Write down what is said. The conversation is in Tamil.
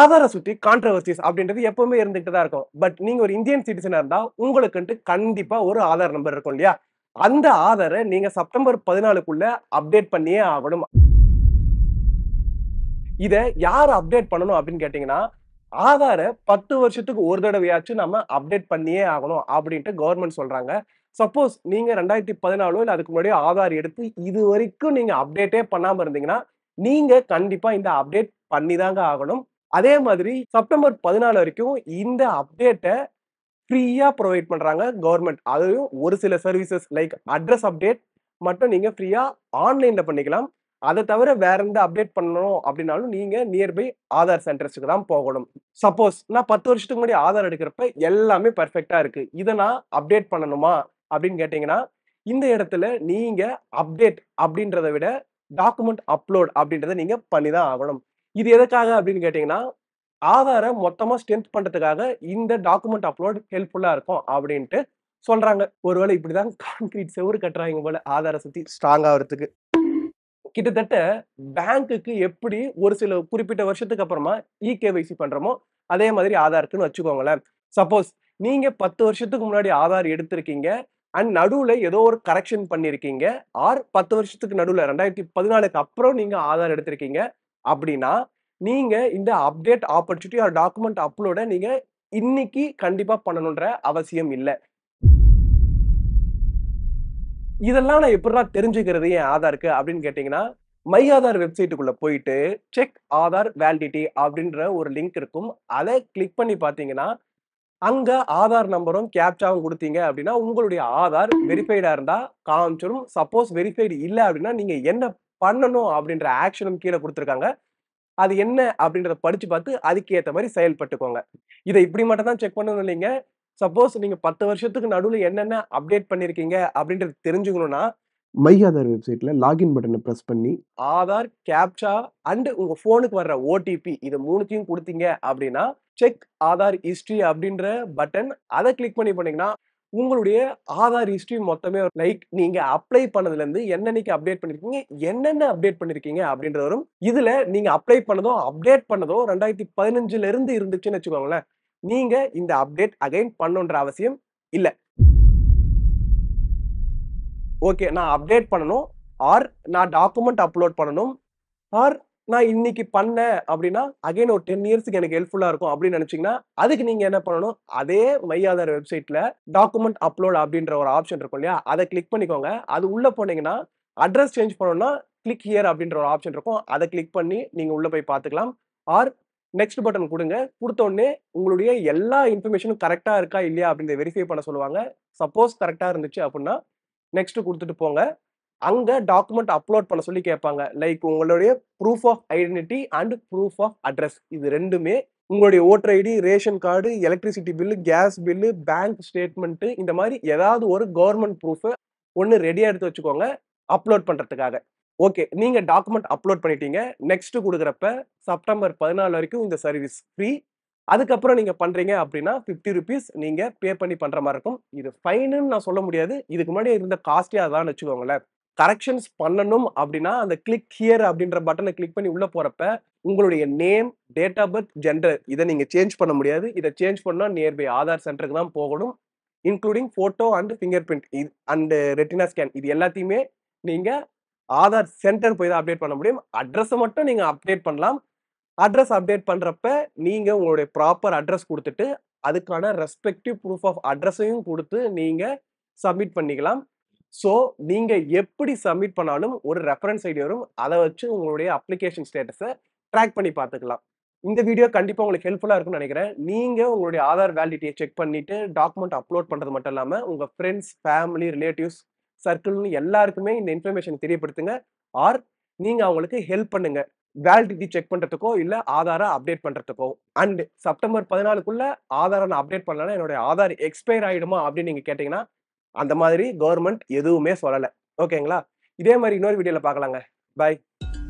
ஆதார சுற்றி கான்ட்ரவர்சிஸ் அப்படின்றது எப்பவுமே இருந்துகிட்டு தான் இருக்கும் பட் நீங்க ஒரு இந்தியன் சிட்டிசனா இருந்தா உங்களுக்குன்ட்டு கண்டிப்பா ஒரு ஆதார் நம்பர் இருக்கும் இல்லையா அந்த ஆதாரை நீங்க செப்டம்பர் பதினாலுக்குள்ள அப்டேட் பண்ணியே ஆகணும் இதை யார் அப்டேட் பண்ணணும் அப்படின்னு கேட்டீங்கன்னா ஆதாரை பத்து வருஷத்துக்கு ஒரு தடவையாச்சும் நம்ம அப்டேட் பண்ணியே ஆகணும் அப்படின்ட்டு கவர்மெண்ட் சொல்றாங்க சப்போஸ் நீங்க ரெண்டாயிரத்தி பதினாலோ இல்லை அதுக்கு முன்னாடி ஆதார் எடுத்து இது வரைக்கும் நீங்க அப்டேட்டே பண்ணாம இருந்தீங்கன்னா நீங்க கண்டிப்பா இந்த அப்டேட் பண்ணி தாங்க ஆகணும் அதே மாதிரி செப்டம்பர் பதினாலு வரைக்கும் இந்த அப்டேட்டை ஃப்ரீயாக ப்ரொவைட் பண்ணுறாங்க கவர்மெண்ட் அதுவும் ஒரு சில சர்வீசஸ் லைக் அட்ரஸ் அப்டேட் மட்டும் நீங்கள் ஃப்ரீயாக ஆன்லைனில் பண்ணிக்கலாம் அதை தவிர வேற எந்த அப்டேட் பண்ணணும் அப்படின்னாலும் நீங்கள் நியர்பை ஆதார் சென்டர்ஸுக்கு தான் போகணும் சப்போஸ் நான் பத்து வருஷத்துக்கு முன்னாடி ஆதார் எடுக்கிறப்ப எல்லாமே பர்ஃபெக்டாக இருக்குது இதை நான் அப்டேட் பண்ணணுமா அப்படின்னு கேட்டிங்கன்னா இந்த இடத்துல நீங்கள் அப்டேட் அப்படின்றத விட டாக்குமெண்ட் அப்லோட் அப்படின்றத நீங்கள் பண்ணி தான் ஆகணும் இது எதுக்காக அப்படின்னு கேட்டிங்கன்னா ஆதாரை மொத்தமாக ஸ்ட்ரென்த் பண்ணுறதுக்காக இந்த டாக்குமெண்ட் அப்லோட் ஹெல்ப்ஃபுல்லாக இருக்கும் அப்படின்ட்டு சொல்கிறாங்க ஒருவேளை இப்படி தான் கான்கிரீட் செவரு கட்டுறாங்க போல ஆதாரை சுற்றி ஸ்ட்ராங் ஆகிறதுக்கு கிட்டத்தட்ட பேங்க்குக்கு எப்படி ஒரு சில குறிப்பிட்ட வருஷத்துக்கு அப்புறமா இகேவைசி பண்ணுறோமோ அதே மாதிரி ஆதாருக்குன்னு வச்சுக்கோங்களேன் சப்போஸ் நீங்கள் பத்து வருஷத்துக்கு முன்னாடி ஆதார் எடுத்திருக்கீங்க அண்ட் நடுவில் ஏதோ ஒரு கரெக்ஷன் பண்ணியிருக்கீங்க ஆர் பத்து வருஷத்துக்கு நடுவில் ரெண்டாயிரத்தி பதினாலுக்கு அப்புறம் நீங்கள் ஆதார் எடுத்திருக்கீங்க அப்படின்னா நீங்க இந்த அப்டேட் ஆப்பர்ச்சுனிட்டி ஒரு டாக்குமெண்ட் அப்லோட நீங்க இன்னைக்கு கண்டிப்பா பண்ணணுன்ற அவசியம் இல்லை இதெல்லாம் நான் எப்படிலாம் தெரிஞ்சுக்கிறது என் ஆதாருக்கு அப்படின்னு கேட்டீங்கன்னா மை ஆதார் வெப்சைட்டுக்குள்ள போயிட்டு செக் ஆதார் வேலிடிட்டி அப்படின்ற ஒரு லிங்க் இருக்கும் அதை கிளிக் பண்ணி பார்த்தீங்கன்னா அங்க ஆதார் நம்பரும் கேப்சாவும் கொடுத்தீங்க அப்படின்னா உங்களுடைய ஆதார் வெரிஃபைடா இருந்தா காமிச்சிடும் சப்போஸ் வெரிஃபைடு இல்லை அப்படின்னா நீங்க என்ன பண்ணணும் அப்படின்ற ஆக்ஷனும் கீழே கொடுத்துருக்காங்க அது என்ன அப்படின்றத படிச்சு பார்த்து அதுக்கேற்ற மாதிரி செயல்பட்டுக்கோங்க இதை இப்படி மட்டும் தான் செக் பண்ணணும் இல்லைங்க சப்போஸ் நீங்க பத்து வருஷத்துக்கு நடுவில் என்னென்ன அப்டேட் பண்ணிருக்கீங்க அப்படின்றது தெரிஞ்சுக்கணும்னா மை ஆதார் வெப்சைட்ல லாகின் பட்டனை ப்ரெஸ் பண்ணி ஆதார் கேப்சா அண்ட் உங்க போனுக்கு வர்ற ஓடிபி இது மூணுத்தையும் கொடுத்தீங்க அப்படின்னா செக் ஆதார் ஹிஸ்டரி அப்படின்ற பட்டன் அதை கிளிக் பண்ணி பண்ணீங்கன்னா உங்களுடைய ஆதார் ஹிஸ்ட்ரி மொத்தமே லைக் நீங்க அப்ளை பண்ணதுல இருந்து என்னன்னைக்கு அப்டேட் பண்ணிருக்கீங்க என்னென்ன அப்டேட் பண்ணிருக்கீங்க அப்படின்றதும் இதுல நீங்க அப்ளை பண்ணதோ அப்டேட் பண்ணதோ ரெண்டாயிரத்தி பதினஞ்சுல இருந்து இருந்துச்சுன்னு வச்சுக்கோங்களேன் நீங்க இந்த அப்டேட் அகைன் பண்ணுன்ற அவசியம் இல்லை ஓகே நான் அப்டேட் பண்ணணும் ஆர் நான் டாக்குமெண்ட் அப்லோட் பண்ணணும் ஆர் நான் இன்னைக்கு பண்ணேன் அப்படின்னா அகைன் ஒரு டென் இயர்ஸ்க்கு எனக்கு ஹெல்ப்ஃபுல்லா இருக்கும் அப்படின்னு நினைச்சிங்கன்னா அதுக்கு நீங்க என்ன பண்ணணும் அதே மை ஆதார் வெப்சைட்ல டாக்குமெண்ட் அப்லோட் அப்படின்ற ஒரு ஆப்ஷன் இருக்கும் இல்லையா அதை கிளிக் பண்ணிக்கோங்க அது உள்ள போனீங்கன்னா அட்ரஸ் சேஞ்ச் பண்ணணும்னா கிளிக் ஹியர் அப்படின்ற ஒரு ஆப்ஷன் இருக்கும் அதை கிளிக் பண்ணி நீங்கள் உள்ளே போய் பார்த்துக்கலாம் ஆர் நெக்ஸ்ட் பட்டன் கொடுங்க கொடுத்தோடனே உங்களுடைய எல்லா இன்ஃபர்மேஷனும் கரெக்டாக இருக்கா இல்லையா அப்படின்றத வெரிஃபை பண்ண சொல்லுவாங்க சப்போஸ் கரெக்டாக இருந்துச்சு அப்படின்னா நெக்ஸ்ட்டு கொடுத்துட்டு போங்க அங்கே டாக்குமெண்ட் அப்லோட் பண்ண சொல்லி கேட்பாங்க லைக் உங்களுடைய proof of identity and proof of address இது ரெண்டுமே உங்களுடைய voter ID ration card electricity bill gas bill bank statement இந்த மாதிரி ஏதாவது ஒரு கவர்மெண்ட் ப்ரூஃப் ஒன்று ரெடியாக எடுத்து வச்சுக்கோங்க அப்லோட் பண்ணுறதுக்காக ஓகே நீங்கள் டாக்குமெண்ட் அப்லோட் பண்ணிட்டீங்க நெக்ஸ்ட் கொடுக்குறப்ப செப்டம்பர் பதினாலு வரைக்கும் இந்த சர்வீஸ் ஃப்ரீ அதுக்கப்புறம் நீங்கள் பண்ணுறீங்க அப்படின்னா ஃபிஃப்டி ருபீஸ் நீங்கள் பே பண்ணி பண்ணுற மாதிரி இருக்கும் இது ஃபைனுன்னு நான் சொல்ல முடியாது இதுக்கு முன்னாடி இருந்த காஸ்ட்லியாக அதான் வச்சுக்கோங்களேன் கரெக்ஷன்ஸ் பண்ணணும் அப்படின்னா அந்த கிளிக் ஹியர் அப்படின்ற பட்டனை கிளிக் பண்ணி உள்ள போறப்ப உங்களுடைய name date of birth gender இதை நீங்க சேஞ்ச் பண்ண முடியாது இதை சேஞ்ச் பண்ணா நியர்பை ஆதார் சென்டருக்கு தான் போகணும் including photo and fingerprint இது அண்டு ரெட்டினா ஸ்கேன் இது எல்லாத்தையுமே நீங்க ஆதார் சென்டர் போய் தான் அப்டேட் பண்ண முடியும் அட்ரஸை மட்டும் நீங்க அப்டேட் பண்ணலாம் அட்ரஸ் அப்டேட் பண்றப்ப நீங்க உங்களுடைய ப்ராப்பர் அட்ரஸ் கொடுத்துட்டு அதுக்கான ரெஸ்பெக்டிவ் ப்ரூஃப் ஆஃப் அட்ரஸையும் கொடுத்து நீங்க சப்மிட் பண்ணிக்கலாம் ஸோ நீங்கள் எப்படி சப்மிட் பண்ணாலும் ஒரு ரெஃபரன்ஸ் ஐடி வரும் அதை வச்சு உங்களுடைய அப்ளிகேஷன் ஸ்டேட்டஸை ட்ராக் பண்ணி பார்த்துக்கலாம் இந்த வீடியோ கண்டிப்பாக உங்களுக்கு ஹெல்ப்ஃபுல்லாக இருக்கும்னு நினைக்கிறேன் நீங்கள் உங்களுடைய ஆதார் வேலிடியை செக் பண்ணிவிட்டு டாக்குமெண்ட் அப்லோட் பண்ணுறது மட்டும் இல்லாமல் உங்கள் ஃப்ரெண்ட்ஸ் ஃபேமிலி ரிலேட்டிவ்ஸ் சர்க்கிள்னு எல்லாருக்குமே இந்த இன்ஃபர்மேஷன் தெரியப்படுத்துங்க ஆர் நீங்கள் அவங்களுக்கு ஹெல்ப் பண்ணுங்கள் வேலிடிட்டி செக் பண்ணுறதுக்கோ இல்லை ஆதாரை அப்டேட் பண்ணுறதுக்கோ அண்ட் செப்டம்பர் பதினாலுக்குள்ளே ஆதாரை நான் அப்டேட் பண்ணலன்னா என்னுடைய ஆதார் எக்ஸ்பயர் ஆகிடுமா அப்படின்னு நீங்கள் கேட்டிங்கன்னா அந்த மாதிரி கவர்மெண்ட் எதுவுமே சொல்லலை ஓகேங்களா இதே மாதிரி இன்னொரு வீடியோவில் பார்க்கலாங்க பாய்